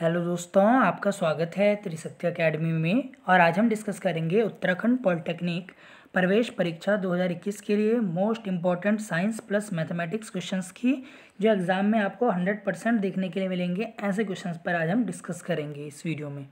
hello दोस्तों आपका स्वागत है त्रिशक्ति अकेडमी में और आज हम डिस्कस करेंगे उत्तराखंड पॉलिटेक्निक प्रवेश परीक्षा 2021 के लिए most important science plus mathematics questions की जो एग्ज़ाम में आपको 100 परसेंट देखने के लिए मिलेंगे ऐसे क्वेश्चंस पर आज हम डिस्कस करेंगे इस वीडियो में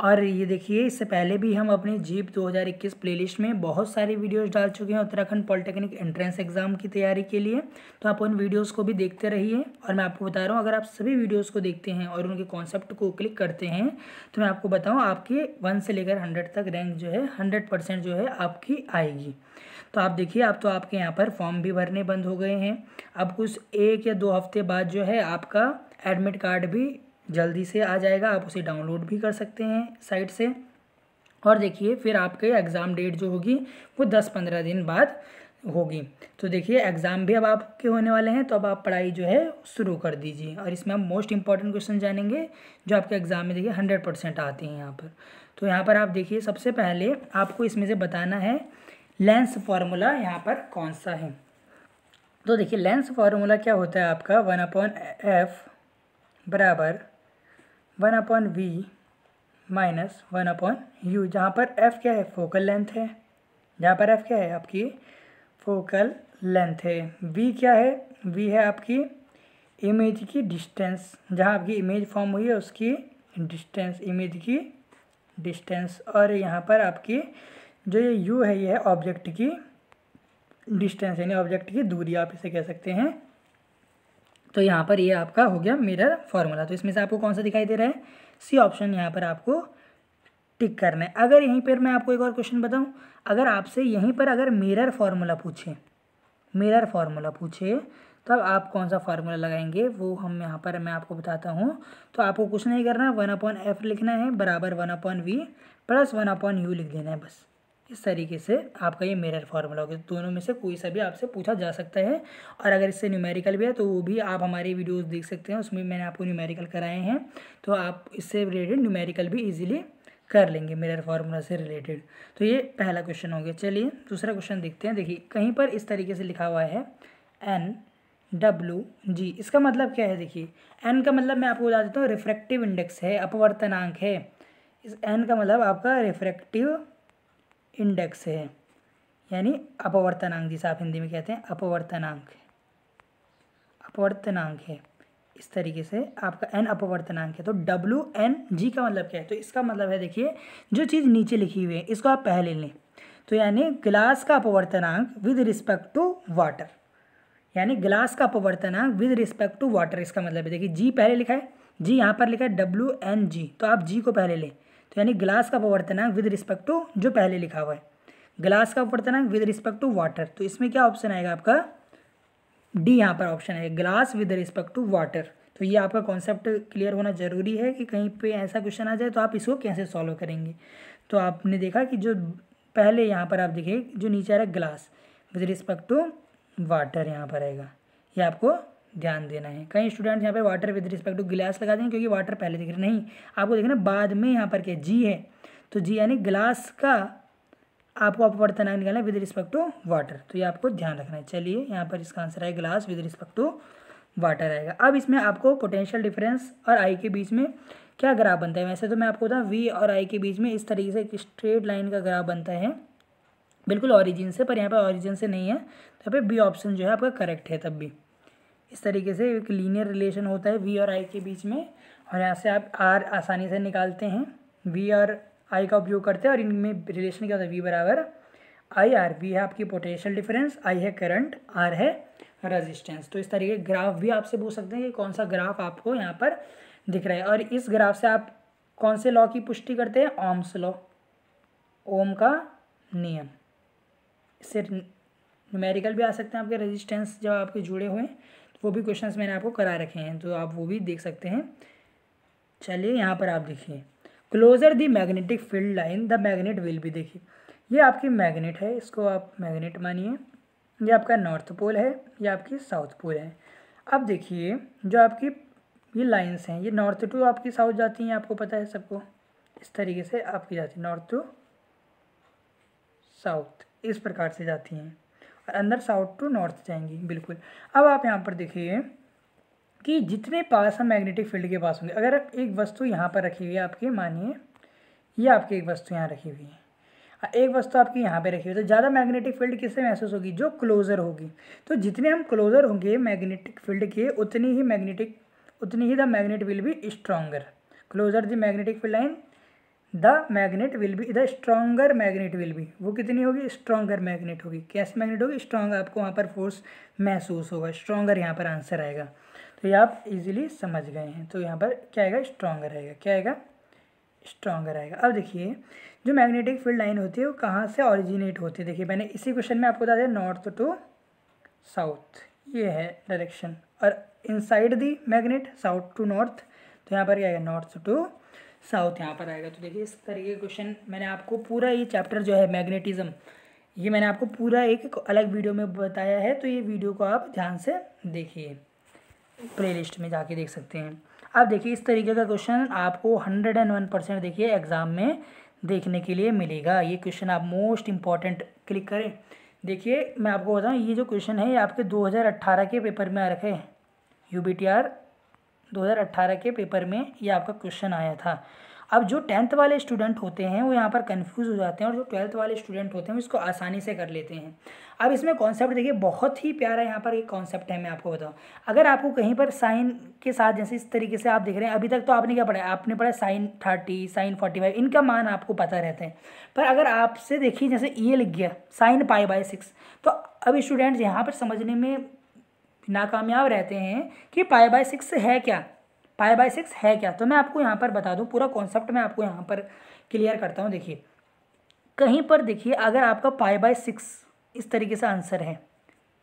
और ये देखिए इससे पहले भी हम अपने जीप 2021 प्लेलिस्ट में बहुत सारी वीडियोस डाल चुके हैं उत्तराखंड पॉलिटेक्निक एंट्रेंस एग्ज़ाम की तैयारी के लिए तो आप उन वीडियोस को भी देखते रहिए और मैं आपको बता रहा हूँ अगर आप सभी वीडियोस को देखते हैं और उनके कॉन्सेप्ट को क्लिक करते हैं तो मैं आपको बताऊँ आपके वन से लेकर हंड्रेड तक रैंक जो है हंड्रेड जो है आपकी आएगी तो आप देखिए अब आप तो आपके यहाँ पर फॉर्म भी भरने बंद हो गए हैं अब कुछ एक या दो हफ्ते बाद जो है आपका एडमिट कार्ड भी जल्दी से आ जाएगा आप उसे डाउनलोड भी कर सकते हैं साइट से और देखिए फिर आपके एग्ज़ाम डेट जो होगी वो दस पंद्रह दिन बाद होगी तो देखिए एग्ज़ाम भी अब आपके होने वाले हैं तो अब आप पढ़ाई जो है शुरू कर दीजिए और इसमें हम मोस्ट इंपॉर्टेंट क्वेश्चन जानेंगे जो आपके एग्ज़ाम में देखिए हंड्रेड परसेंट आते हैं यहाँ पर तो यहाँ पर आप देखिए सबसे पहले आपको इसमें से बताना है लेंस फार्मूला यहाँ पर कौन सा है तो देखिए लेंस फार्मूला क्या होता है आपका वन अपॉन एफ बराबर one upon V minus one upon U जहाँ पर एफ़ क्या है फोकल लेंथ है जहाँ पर एफ़ क्या है आपकी फोकल लेंथ है वी क्या है वी है आपकी इमेज की डिस्टेंस जहाँ आपकी इमेज फॉर्म हुई है उसकी डिस्टेंस इमेज की डिस्टेंस और यहाँ पर आपकी जो ये यू है ये है ऑब्जेक्ट की डिस्टेंस यानी ऑब्जेक्ट की दूरी आप इसे कह सकते हैं तो यहाँ पर ये यह आपका हो गया मिरर फार्मूला तो इसमें से आपको कौन सा दिखाई दे रहा है सी ऑप्शन यहाँ पर आपको टिक करना है अगर यहीं पर मैं आपको एक और क्वेश्चन बताऊँ अगर आपसे यहीं पर अगर मिरर फार्मूला पूछे मिरर फार्मूला पूछे तब आप कौन सा फार्मूला लगाएंगे वो हम यहाँ पर मैं आपको बताता हूँ तो आपको कुछ नहीं करना वन अपॉन एफ लिखना है बराबर one upon V plus one upon U लिख देना है बस इस तरीके से आपका ये मिरर फार्मूला होगा दोनों में से कोई सा भी आपसे पूछा जा सकता है और अगर इससे न्यूमेरिकल भी है तो वो भी आप हमारे वीडियोस देख सकते हैं उसमें मैंने आपको न्यूमेरिकल कराए हैं तो आप इससे रिलेटेड न्यूमेरिकल भी इजीली कर लेंगे मिरर फार्मूला से रिलेटेड तो ये पहला क्वेश्चन हो गया चलिए दूसरा क्वेश्चन देखते हैं देखिए कहीं पर इस तरीके से लिखा हुआ है एन डब्लू जी इसका मतलब क्या है देखिए एन का मतलब मैं आपको बता देता हूँ रिफ्रैक्टिव इंडेक्स है अपवर्तनांक है इस एन का मतलब आपका रिफ्रैक्टिव इंडेक्स है यानी अपवर्तनांक जिसे आप हिंदी में कहते हैं अपवर्तनांक अपवर्तनांक है इस तरीके से आपका एन अपवर्तनांक है तो डब्ल्यू एन जी का मतलब क्या है तो इसका मतलब है देखिए जो चीज़ नीचे लिखी हुई है इसको आप पहले लें तो यानी ग्लास का अपवर्तनांक विद रिस्पेक्ट टू वाटर यानी ग्लास का अपवर्तनांक विद रिस्पेक्ट टू वाटर इसका मतलब है देखिए जी पहले लिखा है जी यहाँ पर लिखा है डब्ल्यू एन जी तो आप जी को पहले लें तो यानी ग्लास का अपवर्तनांक विद रिस्पेक्ट टू जो पहले लिखा हुआ है ग्लास का अपवर्तनांक विद रिस्पेक्ट टू वाटर तो इसमें क्या ऑप्शन आएगा आपका डी यहाँ पर ऑप्शन है glass with respect to water तो ये आपका कॉन्सेप्ट क्लियर होना ज़रूरी है कि कहीं पे ऐसा क्वेश्चन आ जाए तो आप इसको कैसे सॉल्व करेंगे तो आपने देखा कि जो पहले यहाँ पर आप देखिए जो नीचे आ रहा है glass with respect to water यहाँ पर आएगा ये आपको ध्यान देना है कई स्टूडेंट्स यहाँ पे वाटर विद रिस्पेक्ट टू गिलास लगा देंगे क्योंकि वाटर पहले दिख रहे नहीं आपको देखना बाद में यहाँ पर क्या जी है तो जी यानी ग्लास का आपको अपवर्तनांक निकालना है विद रिस्पेक्ट टू वाटर तो ये आपको ध्यान रखना है चलिए यहाँ पर इसका आंसर है glass with respect to water आएगा अब इसमें आपको पोटेंशियल डिफरेंस और आई के बीच में क्या ग्राफ बनता है वैसे तो मैं आपको बताऊँ वी और आई के बीच में इस तरीके से एक स्ट्रेट लाइन का ग्राफ बनता है बिल्कुल ऑरिजिन से पर यहाँ पर ऑरिजिन से नहीं है तो यहाँ पर बी ऑप्शन जो है आपका करेक्ट है तब भी इस तरीके से एक लीनियर रिलेशन होता है वी और आई के बीच में और यहाँ से आप आर आसानी से निकालते हैं वी और आई का उपयोग करते हैं और इनमें रिलेशन क्या होता है वी बराबर आई आर वी है आपकी पोटेंशियल डिफरेंस आई है करंट आर है रेजिस्टेंस तो इस तरीके ग्राफ भी आपसे पूछ सकते हैं कि कौन सा ग्राफ आपको यहाँ पर दिख रहा है और इस ग्राफ से आप कौन से लॉ की पुष्टि करते हैं ओम्स लॉ ओम का नियम इससे न्यूमेरिकल भी आ सकते हैं आपके रेजिस्टेंस जब आपके जुड़े हुए हैं वो भी क्वेश्चन मैंने आपको करा रखे हैं तो आप वो भी देख सकते हैं चलिए यहाँ पर आप देखिए closer the magnetic field line the magnet will be देखिए ये आपकी मैग्नेट है इसको आप मैग्नेट मानिए ये आपका नॉर्थ पोल है ये आपकी साउथ पोल है अब देखिए जो आपकी ये लाइंस हैं ये नॉर्थ टू आपकी साउथ जाती हैं आपको पता है सबको इस तरीके से आपकी जाती है नॉर्थ टू साउथ इस प्रकार से जाती हैं और अंदर साउथ टू नॉर्थ जाएंगी बिल्कुल अब आप यहाँ पर देखिए कि जितने पास हम मैग्नेटिक फील्ड के पास होंगे अगर आप एक वस्तु यहाँ पर रखी हुई है आपकी मानिए ये आपकी एक वस्तु यहाँ रखी हुई है एक वस्तु आपकी यहाँ पे रखी हुई तो ज़्यादा मैग्नेटिक फील्ड किससे महसूस होगी जो क्लोज़र होगी तो जितने हम क्लोज़र होंगे मैग्नेटिक फील्ड के उतनी ही मैग्नेटिक उतनी ही the magnet will be stronger closer the magnetic field line the magnet will be the stronger magnet will be वो कितनी होगी स्ट्रॉन्गर मैग्नेट होगी कैसे मैग्नेट होगी स्ट्रॉन्ग आपको वहाँ पर फोर्स महसूस होगा स्ट्रॉन्गर यहाँ पर आंसर आएगा तो ये आप इजीली समझ गए हैं तो यहाँ पर क्या आएगा स्ट्रॉन्गर आएगा क्या आएगा स्ट्रॉन्गर आएगा अब देखिए जो मैग्नेटिक फील्ड लाइन होती है वो कहाँ से ऑरिजिनेट होती है देखिए मैंने इसी क्वेश्चन में आपको बता दिया नॉर्थ टू साउथ ये है डायरेक्शन और inside the magnet south to north तो यहाँ पर क्या आएगा नॉर्थ टू साउथ यहाँ पर आएगा तो देखिए इस तरीके के क्वेश्चन मैंने आपको पूरा ये चैप्टर जो है मैग्नेटिज़्म ये मैंने आपको पूरा एक अलग वीडियो में बताया है तो ये वीडियो को आप ध्यान से देखिए प्लेलिस्ट में जाके देख सकते हैं अब देखिए इस तरीके का क्वेश्चन आपको हंड्रेड एंड वन परसेंट देखिए एग्ज़ाम में देखने के लिए मिलेगा ये क्वेश्चन आप मोस्ट इम्पॉर्टेंट क्लिक करें देखिए मैं आपको बताऊँ ये जो क्वेश्चन है ये आपके 2018 के पेपर में आ रखे हैं यू बी टी आर 2018 के पेपर में ये आपका क्वेश्चन आया था अब जो टेंथ वाले स्टूडेंट होते हैं वो यहाँ पर कंफ्यूज हो जाते हैं और जो ट्वेल्थ वाले स्टूडेंट होते हैं इसको आसानी से कर लेते हैं अब इसमें कॉन्सेप्ट देखिए बहुत ही प्यारा यहाँ पर एक कॉन्सेप्ट है मैं आपको बताऊँ अगर आपको कहीं पर साइन के साथ जैसे इस तरीके से आप देख रहे हैं अभी तक तो आपने क्या पढ़ा आपने पढ़ा sine thirty sine forty five इनका मान आपको पता रहता है पर अगर आपसे देखिए जैसे ये e लिख गया साइन पाई बाई सिक्स तो अब स्टूडेंट्स यहाँ पर समझने में नाकामयाब रहते हैं कि पाई बाय सिक्स है क्या पाई बाय सिक्स है क्या तो मैं आपको यहाँ पर बता दूँ पूरा कॉन्सेप्ट मैं आपको यहाँ पर क्लियर करता हूँ देखिए कहीं पर देखिए अगर आपका पाई बाय सिक्स इस तरीके से आंसर है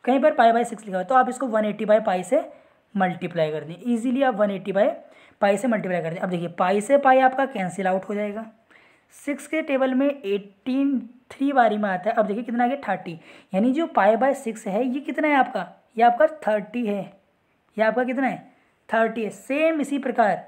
कहीं पर पाई बाय सिक्स लिखा हो तो आप इसको वन एट्टी बाई पाई से मल्टीप्लाई कर दें ईजिली आप वन एट्टी बाई पाई से मल्टीप्लाई कर दें अब देखिए पाई से पाई आपका कैंसिल आउट हो जाएगा सिक्स के टेबल में एट्टीन थ्री बारी में आता है अब देखिए कितना आ गया थर्टी यानी जो पाई बाय सिक्स है ये कितना है आपका ये आपका थर्टी है ये आपका कितना है थर्टी है सेम इसी प्रकार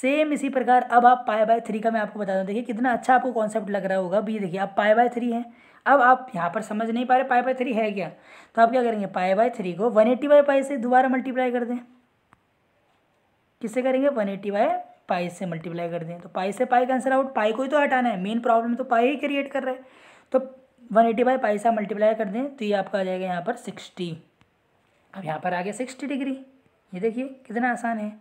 सेम इसी प्रकार अब आप पाए बाय थ्री का मैं आपको बता दूँ देखिए कितना अच्छा आपको कॉन्सेप्ट लग रहा होगा अब ये देखिए आप पाए बाय थ्री है अब आप यहाँ पर समझ नहीं पा रहे पाए बाय थ्री है क्या तो आप क्या करेंगे पाए बाय थ्री को वन एट्टी बाय पाई से दोबारा मल्टीप्लाई कर दें किससे करेंगे वन एट्टी बाय पाई से मल्टीप्लाई कर दें तो पाई से पाई का आंसर आउट पाई को ही तो हटाना है मेन प्रॉब्लम तो पाई ही क्रिएट कर रहा है तो वन एटी बाय पाई से मल्टीप्लाई कर दें तो ये आपका आ जाएगा यहाँ पर सिक्सटी अब यहाँ पर आ गया सिक्सटी डिग्री ये देखिए कितना आसान है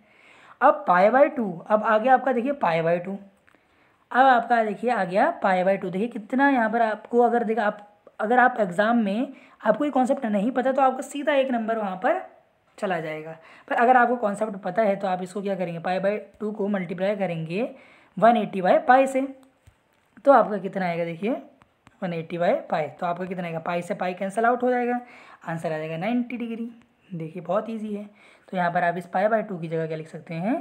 अब पाए बाई टू अब आ गया आपका देखिए पाए बाई टू अब आपका देखिए आ गया पाए बाई टू देखिए कितना यहाँ पर आपको अगर देखा आप अगर आप एग्ज़ाम में आपको ये कॉन्सेप्ट नहीं पता तो आपका सीधा एक नंबर वहाँ पर चला जाएगा पर अगर आपको कॉन्सेप्ट पता है तो आप इसको क्या करेंगे पाए बाई टू को मल्टीप्लाई करेंगे वन एट्टी बाय पाए से तो आपका कितना आएगा देखिए वन एट्टी बाई पाई तो आपका कितना आएगा पाई से पाई कैंसिल आउट हो जाएगा आंसर आ जाएगा नाइन्टी डिग्री देखिए बहुत ईजी है तो यहाँ पर आप इस पाई बाई टू की जगह क्या लिख सकते हैं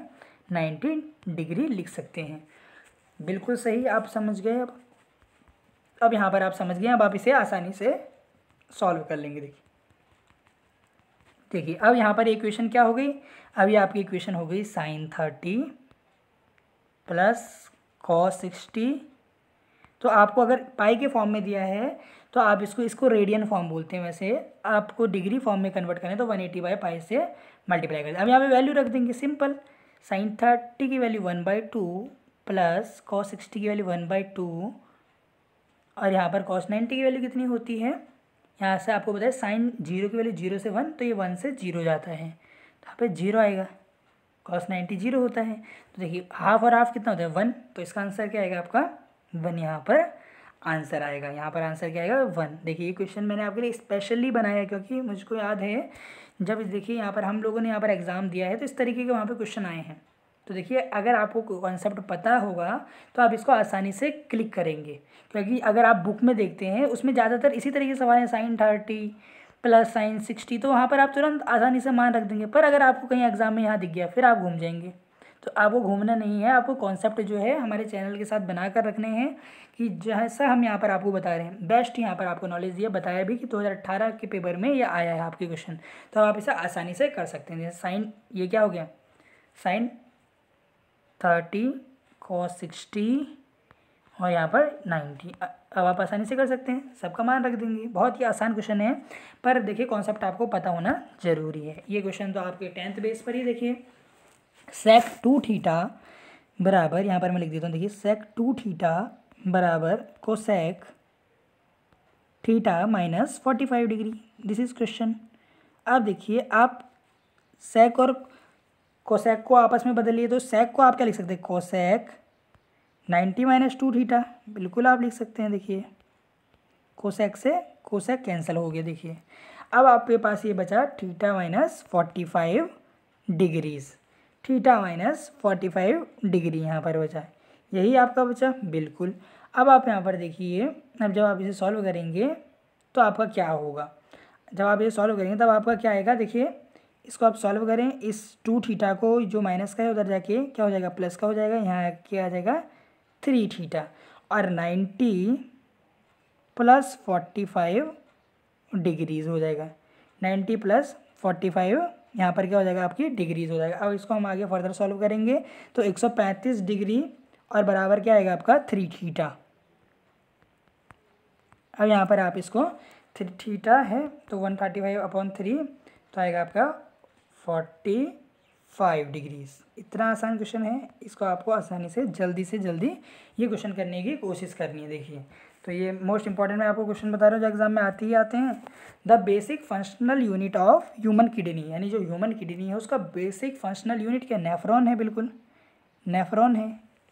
नाइन्टी डिग्री लिख सकते हैं बिल्कुल सही आप समझ गए अब अब यहाँ पर आप समझ गए अब आप इसे आसानी से सॉल्व कर लेंगे देखिए देखिए अब यहाँ पर इक्वेशन क्या हो गई अभी आपकी इक्वेशन हो गई sine thirty plus cos sixty तो आपको अगर पाई के फॉर्म में दिया है तो आप इसको इसको रेडियन फॉर्म बोलते हैं वैसे आपको डिग्री फॉर्म में कन्वर्ट करें तो वन एटी बाई पाई से मल्टीप्लाई करें अब यहाँ पे वैल्यू रख देंगे सिंपल साइन थर्टी की value one by two plus cos sixty की वैल्यू वन बाई टू और यहाँ पर कॉस नाइन्टी की वैल्यू कितनी होती है यहाँ से आपको बताया साइन जीरो की वैल्यू जीरो से वन तो ये वन से जीरो जाता है तो यहाँ पर जीरो आएगा कॉस नाइन्टी जीरो होता है तो देखिए हाफ और हाफ कितना होता है वन तो इसका आंसर क्या आएगा आपका वन यहाँ पर आंसर आएगा यहाँ पर आंसर क्या आएगा वन देखिए ये क्वेश्चन मैंने आपके लिए स्पेशली बनाया है क्योंकि मुझको याद है जब देखिए यहाँ पर हम लोगों ने यहाँ पर एग्ज़ाम दिया है तो इस तरीके के वहाँ पर क्वेश्चन आए हैं तो देखिए अगर आपको कॉन्सेप्ट पता होगा तो आप इसको आसानी से क्लिक करेंगे क्योंकि अगर आप बुक में देखते हैं उसमें ज़्यादातर इसी तरीके के सवाल हैं sine thirty plus sine sixty तो वहाँ पर आप तुरंत आसानी से मान रख देंगे पर अगर आपको कहीं एग्ज़ाम में यहाँ दिख गया फिर आप घूम जाएंगे तो आपको घूमना नहीं है आपको कॉन्सेप्ट जो है हमारे चैनल के साथ बना कर रखने हैं कि जैसा हम यहाँ पर आपको बता रहे हैं बेस्ट यहाँ पर आपको नॉलेज दिया बताया भी कि 2018 के पेपर में ये आया है आपके क्वेश्चन तो आप इसे आसानी से कर सकते हैं जैसे साइन ये क्या हो गया साइन थर्टी कॉस सिक्सटी और यहाँ पर नाइन्टी अब आप आसानी से कर सकते हैं सबका मान रख देंगे बहुत ही आसान क्वेश्चन है पर देखिए कॉन्सेप्ट आपको पता होना ज़रूरी है ये क्वेश्चन तो आपके टेंथ बेस पर ही देखिए सेक टू थीटा बराबर यहाँ पर मैं लिख देता हूँ देखिए सेक टू थीटा बराबर cosec theta minus forty five degree this is question अब देखिए आप सेक और कोसेक को आपस में बदलिए तो सेक को आप क्या लिख सकते हैं cosec ninety minus two theta बिल्कुल आप लिख सकते हैं देखिए कोसेक से कोसेक कैंसिल हो गया देखिए अब आपके पास ये बचा theta minus forty five degrees theta minus forty five degree यहाँ पर हो जाए यही आपका बचा बिल्कुल अब आप यहाँ पर देखिए अब जब आप इसे सॉल्व करेंगे तो आपका क्या होगा जब आप ये सॉल्व करेंगे तब आपका क्या आएगा देखिए इसको आप सॉल्व करें इस टू थीटा को जो माइनस का है उधर जाके क्या हो जाएगा प्लस का हो जाएगा यहाँ क्या आ जाएगा थ्री थीटा और ninety plus forty five degrees हो जाएगा नाइन्टी प्लस फोर्टी फाइव यहाँ पर क्या हो जाएगा आपकी डिग्रीज हो जाएगा अब इसको हम आगे फर्दर सॉल्व करेंगे तो 135 डिग्री और बराबर क्या आएगा आपका थ्री थीटा अब यहाँ पर आप इसको थ्री थीटा है तो one thirty five upon three तो आएगा आपका फोर्टी फाइव डिग्रीज इतना आसान क्वेश्चन है इसको आपको आसानी से जल्दी से जल्दी ये क्वेश्चन करने की कोशिश करनी है देखिए तो ये मोस्ट इंपॉर्टेंट मैं आपको क्वेश्चन बता रहा हूँ जो एग्जाम में आते ही आते हैं the basic functional unit of human kidney यानी जो ह्यूमन किडनी है उसका बेसिक फंक्शनल यूनिट क्या नेफ्रॉन है बिल्कुल नेफ्रॉन है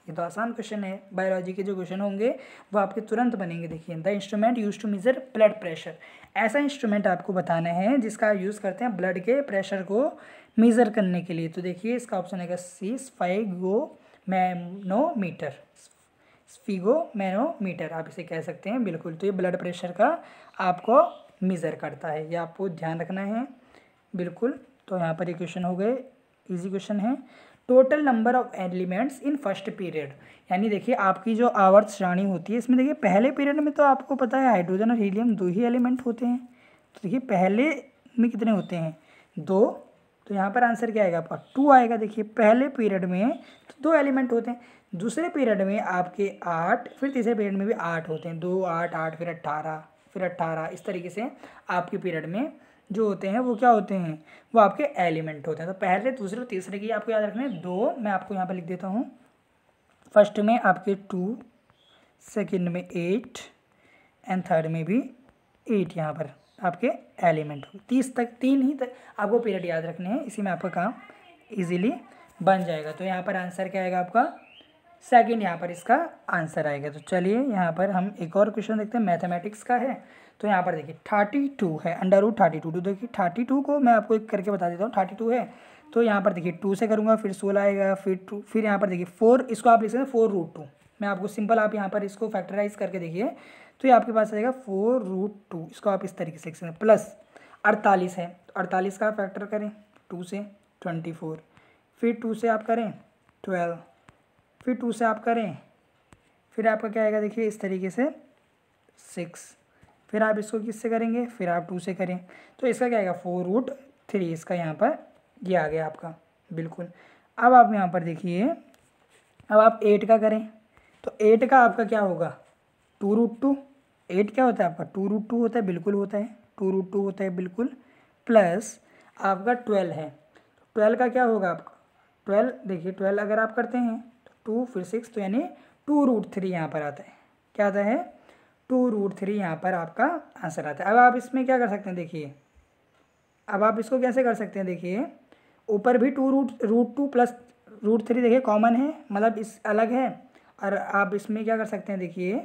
ये तो आसान क्वेश्चन है बायोलॉजी के जो क्वेश्चन होंगे वो आपके तुरंत बनेंगे देखिए the instrument use to measure blood pressure ऐसा इंस्ट्रूमेंट आपको बताना है जिसका यूज़ करते हैं ब्लड के प्रेशर को मेज़र करने के लिए तो देखिए इसका ऑप्शन है सी स्पाइगो मैमोमीटर स्फीगोमैनोमीटर आप इसे कह सकते हैं बिल्कुल तो ये ब्लड प्रेशर का आपको मेज़र करता है ये आपको ध्यान रखना है बिल्कुल तो यहाँ पर ये क्वेश्चन हो गए इजी क्वेश्चन है total number of elements in first period यानी देखिए आपकी जो आवर्त श्रेणी होती है इसमें देखिए पहले पीरियड में तो आपको पता है हाइड्रोजन और हीलियम दो ही एलिमेंट होते हैं तो देखिए पहले में कितने होते हैं दो तो यहाँ पर आंसर क्या आएगा आपका टू आएगा देखिए पहले पीरियड में तो दो एलिमेंट होते हैं दूसरे पीरियड में आपके आठ फिर तीसरे पीरियड में भी आठ होते हैं दो आठ आठ फिर अट्ठारह फिर अट्ठारह इस तरीके से आपके पीरियड में जो होते हैं वो क्या होते हैं वो आपके एलिमेंट होते हैं तो पहले दूसरे और तीसरे की आपको याद रखना है दो मैं आपको यहाँ पर लिख देता हूँ फर्स्ट में आपके टू सेकेंड में एट एंड थर्ड में भी एट यहाँ पर आपके एलिमेंट हो तीस तक तीन ही तक आपको पीरियड याद रखने हैं इसी में आपका काम इजीली बन जाएगा तो यहाँ पर आंसर क्या आएगा आपका सेकंड यहाँ पर इसका आंसर आएगा तो चलिए यहाँ पर हम एक और क्वेश्चन देखते हैं मैथमेटिक्स का है तो यहाँ पर देखिए थर्टी टू है under root thirty two two देखिए थर्टी टू को मैं आपको एक करके बता देता हूँ थर्टी टू है तो यहाँ पर देखिए टू से करूँगा फिर सोलह आएगा फिर टू फिर यहाँ पर देखिए फोर इसको आप लिख सकते हैं फोर रूट टू मैं आपको सिंपल आप यहाँ पर इसको फैक्टराइज करके देखिए तो ये आपके पास आएगा फोर रूट टू इसको आप इस तरीके से लिख सकते हैं प्लस अड़तालीस है तो अड़तालीस का फैक्टर करें टू से ट्वेंटी फोर फिर टू से आप करें ट्वेल्व फिर टू से आप करें फिर आपका क्या आएगा देखिए इस तरीके से सिक्स फिर आप इसको किस से करेंगे फिर आप टू से करें तो इसका क्या आएगा फोर रूट थ्री इसका यहाँ पर ये आ गया आपका बिल्कुल अब आप यहाँ पर देखिए अब आप एट का करें तो एट का आपका क्या होगा टू रूट टू एट क्या होता है आपका टू रूट टू होता है बिल्कुल होता है टू रूट टू होता है बिल्कुल प्लस आपका ट्वेल्व है ट्वेल्व का क्या होगा आपका ट्वेल्व देखिए ट्वेल्व अगर आप करते हैं तो टू फिर सिक्स तो यानी टू रूट थ्री यहाँ पर आता है क्या आता है टू रूट थ्री यहाँ पर आपका आंसर आता है अब आप इसमें क्या कर सकते हैं देखिए अब आप इसको कैसे कर सकते हैं देखिए ऊपर भी two root root two plus root three देखिए कॉमन है मतलब इस अलग है और आप इसमें क्या कर सकते हैं देखिए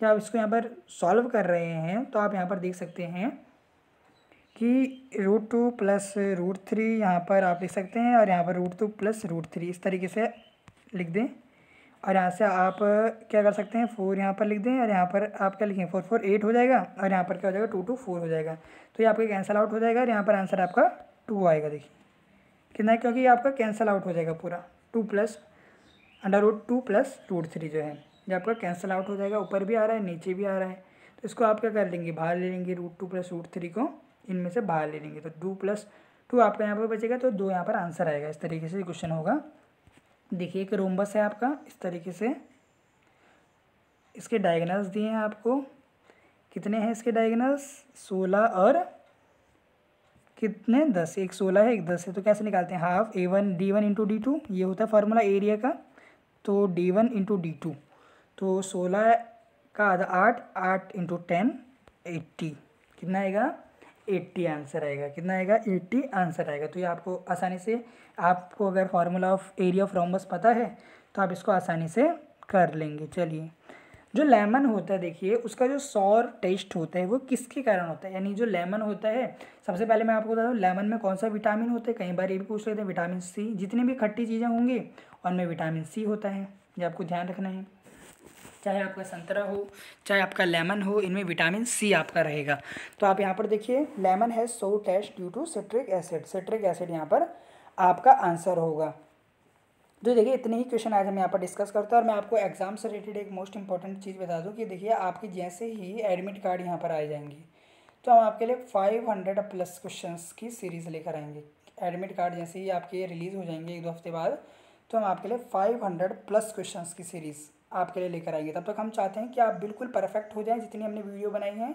जब आप इसको यहाँ पर सॉल्व कर रहे हैं तो आप यहाँ पर देख सकते हैं कि root two plus root three यहाँ पर आप लिख सकते हैं और यहाँ पर root two plus root three इस तरीके से लिख दें और यहाँ से आप क्या कर सकते हैं फोर यहाँ पर लिख दें और यहाँ पर आप क्या लिखें फोर फोर एट हो जाएगा और यहाँ पर क्या हो जाएगा टू टू फोर हो जाएगा तो ये आपका कैंसिल आउट हो जाएगा और यहाँ पर आंसर आपका टू आएगा देखिए कितना क्योंकि ये आपका कैंसिल आउट हो जाएगा पूरा two plus under root two plus root three जो है ये आपका कैंसिल आउट हो जाएगा ऊपर भी आ रहा है नीचे भी आ रहा है तो इसको आप क्या कर लेंगे बाहर ले लेंगे root two plus root three को इनमें से बाहर ले लेंगे तो टू प्लस टू आपका यहाँ पर बचेगा तो दो यहाँ पर आंसर आएगा इस तरीके से क्वेश्चन होगा देखिए एक रोमबस है आपका इस तरीके से इसके डायग्नल्स दिए हैं आपको कितने हैं इसके डायग्नल्स सोलह और कितने दस एक सोलह है एक दस है तो कैसे निकालते हैं half a one d one into d two ये होता है फार्मूला एरिया का तो d one into d two तो सोलह का आधा आठ आठ इंटू टेन एट्टी कितना आएगा एट्टी आंसर आएगा कितना आएगा एट्टी आंसर आएगा तो ये आपको आसानी से आपको अगर formula of area of rhombus पता है तो आप इसको आसानी से कर लेंगे चलिए जो लेमन होता है देखिए उसका जो सौर टेस्ट होता है वो किसके कारण होता है यानी जो लेमन होता है सबसे पहले मैं आपको बता दूँ लेमन में कौन सा विटामिन होता है कई बार ये भी पूछ लेते हैं विटामिन सी जितनी भी खट्टी चीज़ें होंगी उनमें विटामिन सी होता है ये आपको ध्यान रखना है चाहे आपका संतरा हो चाहे आपका लेमन हो इनमें विटामिन सी आपका रहेगा तो आप यहाँ पर देखिए lemon has sour taste due to citric acid citric acid यहाँ पर आपका आंसर होगा तो देखिए इतने ही क्वेश्चन आज हम यहाँ पर डिस्कस करते हैं और मैं आपको एग्जाम से रिलेटेड एक मोस्ट इंपॉर्टेंट चीज़ बता दूँ कि देखिए आपके जैसे ही एडमिट कार्ड यहाँ पर आए जाएंगे तो हम आपके लिए फाइव हंड्रेड प्लस क्वेश्चन की सीरीज़ लेकर आएंगे एडमिट कार्ड जैसे ही आपके रिलीज़ हो जाएंगे एक दो हफ्ते बाद तो हम आपके लिए 500 प्लस क्वेश्चंस की सीरीज़ आपके लिए लेकर आएंगे तब तक तो हम चाहते हैं कि आप बिल्कुल परफेक्ट हो जाएं जितनी हमने वीडियो बनाई है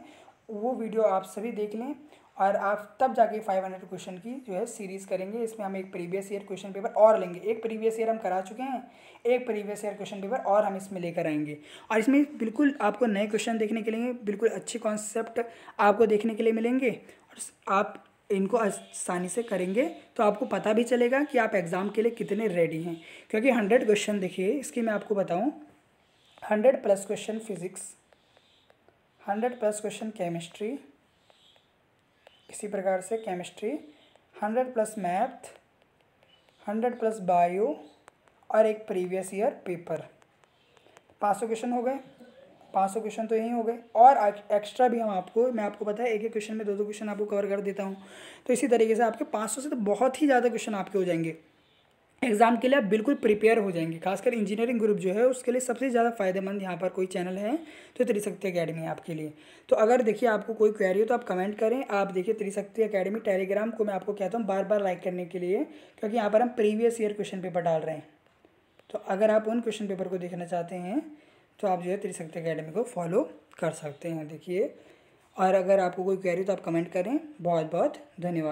वो वीडियो आप सभी देख लें और आप तब जाके 500 क्वेश्चन की जो है सीरीज़ करेंगे इसमें हम एक प्रीवियस ईयर क्वेश्चन पेपर और लेंगे एक प्रीवियस ईयर हम करा चुके हैं एक प्रीवियस ईयर क्वेश्चन पेपर और हम इसमें लेकर आएंगे और इसमें बिल्कुल आपको नए क्वेश्चन देखने के लिए बिल्कुल अच्छे कॉन्सेप्ट आपको देखने के लिए मिलेंगे और आप इनको आसानी से करेंगे तो आपको पता भी चलेगा कि आप एग्ज़ाम के लिए कितने रेडी हैं क्योंकि हंड्रेड क्वेश्चन देखिए इसकी मैं आपको बताऊँ hundred plus question physics hundred plus question chemistry इसी प्रकार से chemistry hundred plus math hundred plus bio और एक प्रीवियस ईयर पेपर पाँच सौ क्वेश्चन हो गए पाँच सौ क्वेश्चन तो यही हो गए और एक्स्ट्रा भी हम आपको मैं आपको पता है एक एक क्वेश्चन में दो दो क्वेश्चन आपको कवर कर देता हूँ तो इसी तरीके से आपके पाँच सौ से तो बहुत ही ज़्यादा क्वेश्चन आपके हो जाएंगे एग्ज़ाम के लिए आप बिल्कुल प्रिपेयर हो जाएंगे खासकर इंजीनियरिंग ग्रुप जो है उसके लिए सबसे ज़्यादा फायदेमंद यहाँ पर कोई चैनल है तो त्रिशक्ति अकेडमी आपके लिए तो अगर देखिए आपको कोई क्वेरी हो तो आप कमेंट करें आप देखिए त्रिशक्ति अकेडमी टेलीग्राम को मैं आपको कहता हूँ बार बार लाइक करने के लिए क्योंकि यहाँ पर हम प्रीवियस ईयर क्वेश्चन पेपर डाल रहे हैं तो अगर आप उन क्वेश्चन पेपर को देखना चाहते हैं तो आप जो है त्रिशक्ति अकेडमी को फॉलो कर सकते हैं देखिए और अगर आपको कोई क्वेरी तो आप कमेंट करें बहुत बहुत धन्यवाद